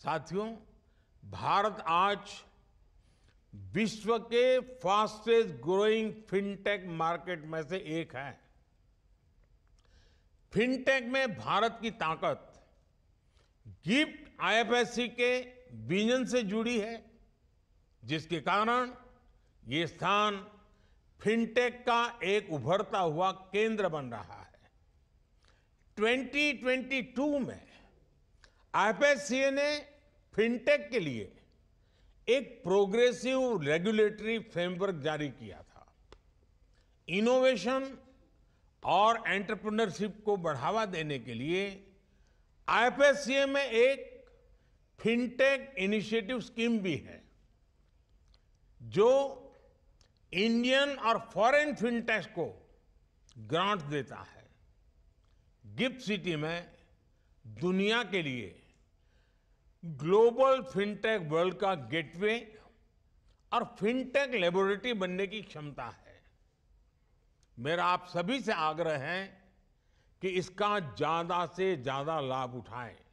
साथियों भारत आज विश्व के फास्टेस्ट ग्रोइंग फिनटेक मार्केट में से एक है फिनटेक में भारत की ताकत गिफ्ट आईएफएससी के विजन से जुड़ी है जिसके कारण ये स्थान फिनटेक का एक उभरता हुआ केंद्र बन रहा है 2022 में आईपीएससीए ने फिनटेक के लिए एक प्रोग्रेसिव रेगुलेटरी फ्रेमवर्क जारी किया था इनोवेशन और एंटरप्रेन्योरशिप को बढ़ावा देने के लिए आईपीएससीए में एक फिनटेक इनिशिएटिव स्कीम भी है जो इंडियन और फॉरेन फिनटेक्स को ग्रांट देता है गिफ्ट सिटी में दुनिया के लिए ग्लोबल फिनटेक वर्ल्ड का गेटवे और फिनटेक लेबोरेटरी बनने की क्षमता है मेरा आप सभी से आग्रह है कि इसका ज्यादा से ज्यादा लाभ उठाएं